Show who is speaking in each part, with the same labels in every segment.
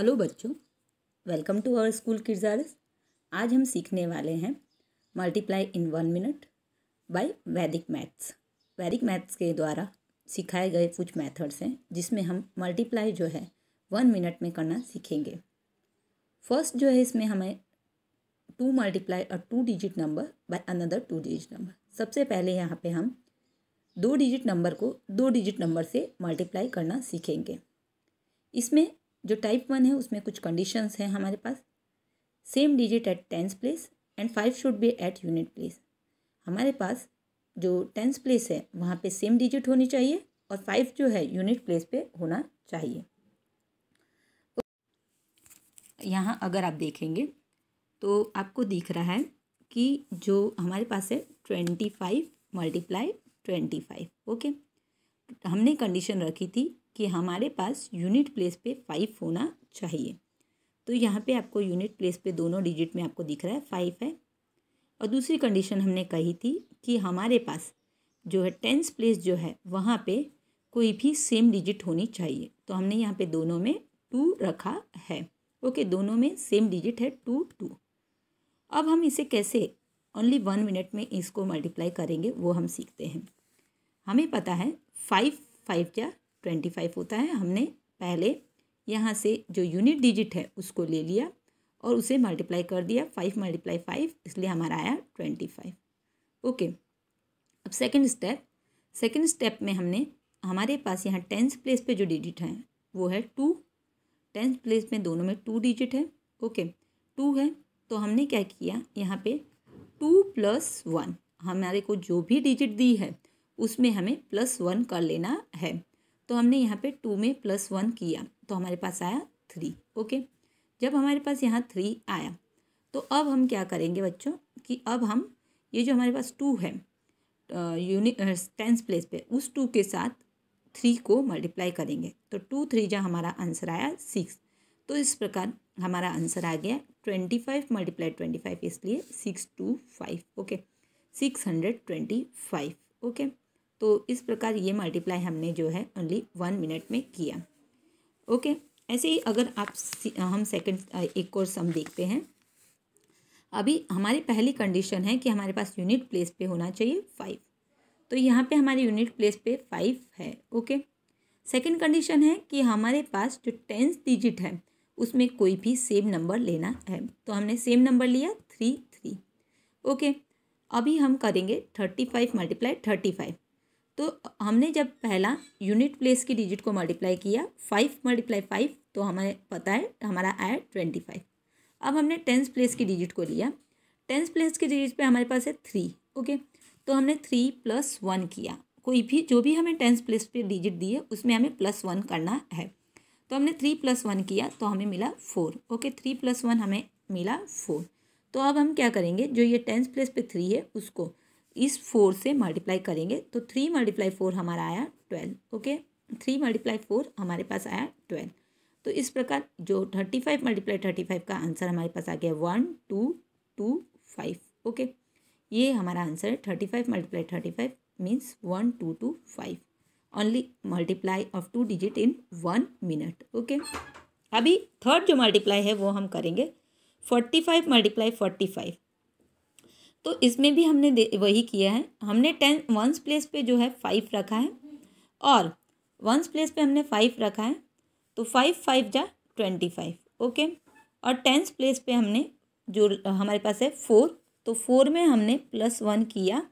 Speaker 1: hello बच्चों welcome to our school kids आज हम सीखने वाले हैं multiply in one minute by Vedic maths Vedic maths के द्वारा सिखाए गए कुछ मेथड्स हैं जिसमें हम मल्टीप्लाई जो है वन मिनट में करना सीखेंगे फर्स्ट जो है इसमें हमें to multiply a two digit number by another two digit number सबसे पहले यहाँ पर हम दो डिजिट नंबर को दो डिजिट नंबर से मल्टीप्लाई करना सीखेंगे इसमें जो टाइप वन है उसमें कुछ कंडीशंस हैं हमारे पास same digit at tens place and five should be at unit place हमारे पास जो टेंस प्लेस है वहाँ पे सेम डिजिट होनी चाहिए और फाइव जो है यूनिट प्लेस पे होना चाहिए तो यहाँ अगर आप देखेंगे तो आपको दिख रहा है कि जो हमारे पास है twenty five multiply twenty five okay हमने कंडीशन रखी थी कि हमारे पास यूनिट प्लेस पे फाइव होना चाहिए तो यहाँ पे आपको यूनिट प्लेस पे दोनों डिजिट में आपको दिख रहा है फाइव है और दूसरी कंडीशन हमने कही थी कि हमारे पास जो है टेंस प्लेस जो है वहाँ पे कोई भी सेम डिजिट होनी चाहिए तो हमने यहाँ पे दोनों में टू रखा है ओके दोनों में सेम डिजिट है टू टू अब हम इसे कैसे ओनली वन मिनट में इसको मल्टीप्लाई करेंगे वो हम सीखते हैं हमें पता है फाइव फाइव जा ट्वेंटी फाइव होता है हमने पहले यहाँ से जो यूनिट डिजिट है उसको ले लिया और उसे मल्टीप्लाई कर दिया फाइव मल्टीप्लाई फाइव इसलिए हमारा आया ट्वेंटी फाइव ओके अब सेकेंड स्टेप सेकेंड स्टेप में हमने हमारे पास यहाँ टेंथ प्लेस पे जो डिजिट है वो है टू टेंथ प्लेस में दोनों में टू डिजिट है ओके टू है तो हमने क्या किया यहाँ पे टू प्लस वन हमारे को जो भी डिजिट दी है उसमें हमें प्लस वन कर लेना है तो हमने यहाँ पे टू में प्लस वन किया तो हमारे पास आया थ्री ओके जब हमारे पास यहाँ थ्री आया तो अब हम क्या करेंगे बच्चों कि अब हम ये जो हमारे पास टू है यूनि टेंस प्लेस पे उस टू के साथ थ्री को मल्टीप्लाई करेंगे तो टू थ्री जहाँ हमारा आंसर आया सिक्स तो इस प्रकार हमारा आंसर आ गया twenty five multiply twenty five इसलिए six two five okay six hundred twenty five okay तो इस प्रकार ये मल्टीप्लाई हमने जो है ओनली वन मिनट में किया ओके ऐसे ही अगर आप हम सेकंड एक और सम देखते हैं अभी हमारी पहली कंडीशन है कि हमारे पास यूनिट प्लेस पे होना चाहिए फाइव तो यहाँ पे हमारे यूनिट प्लेस पे फाइव है ओके सेकंड कंडीशन है कि हमारे पास जो टेंथ डिजिट है उसमें कोई भी सेम नंबर लेना है तो हमने सेम नंबर लिया थ्री थ्री ओके अभी हम करेंगे thirty five multiply thirty five तो हमने जब पहला यूनिट प्लेस की डिजिट को मल्टीप्लाई किया फाइव मल्टीप्लाई फाइव तो हमें पता है हमारा आया ट्वेंटी फाइव अब हमने टेंस प्लेस की डिजिट को लिया टेंस प्लेस की डिजिट पे हमारे पास है थ्री ओके तो हमने थ्री प्लस वन किया कोई भी जो भी हमें टेंस प्लेस पे डिजिट दी है उसमें हमें प्लस वन करना है तो हमने थ्री प्लस वन किया तो हमें मिला four okay three plus one हमें मिला फोर तो अब हम क्या करेंगे जो ये टेंस प्लेस पे थ्री है उसको इस फोर से मल्टीप्लाई करेंगे तो थ्री मल्टीप्लाई फोर हमारा आया twelve okay three multiply four हमारे पास आया ट्वेल्व तो इस प्रकार जो thirty five multiply thirty five का आंसर हमारे पास आ गया one two two five okay ये हमारा आंसर है thirty five multiply thirty five means one two two five only multiply of two digit in one minute okay अभी third जो मल्टीप्लाई है वो हम करेंगे forty five multiply forty five तो इसमें भी हमने वही किया है हमने टेन वंस प्लेस पे जो है फाइव रखा है और वंस प्लेस पे हमने फाइव रखा है तो फाइव फाइव जा ट्वेंटी फाइव ओके और टेंस प्लेस पे हमने जो हमारे पास है फोर तो फोर में हमने प्लस वन किया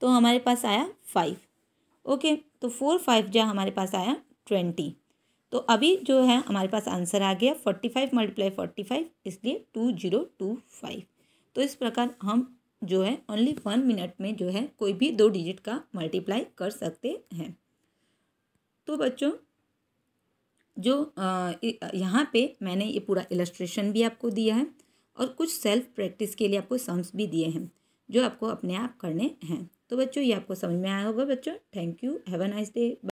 Speaker 1: तो हमारे पास आया फाइव ओके तो फोर फाइव जा हमारे पास आया ट्वेंटी तो अभी जो है हमारे पास आंसर आ गया forty five multiply forty five इसलिए टू जीरो टू फाइव तो इस प्रकार हम जो है ओनली वन मिनट में जो है कोई भी दो डिजिट का मल्टीप्लाई कर सकते हैं तो बच्चों जो यहाँ पे मैंने ये पूरा इलस्ट्रेशन भी आपको दिया है और कुछ सेल्फ प्रैक्टिस के लिए आपको सम्स भी दिए हैं जो आपको अपने आप करने हैं तो बच्चों ये आपको समझ में आया होगा बच्चों thank you have a nice day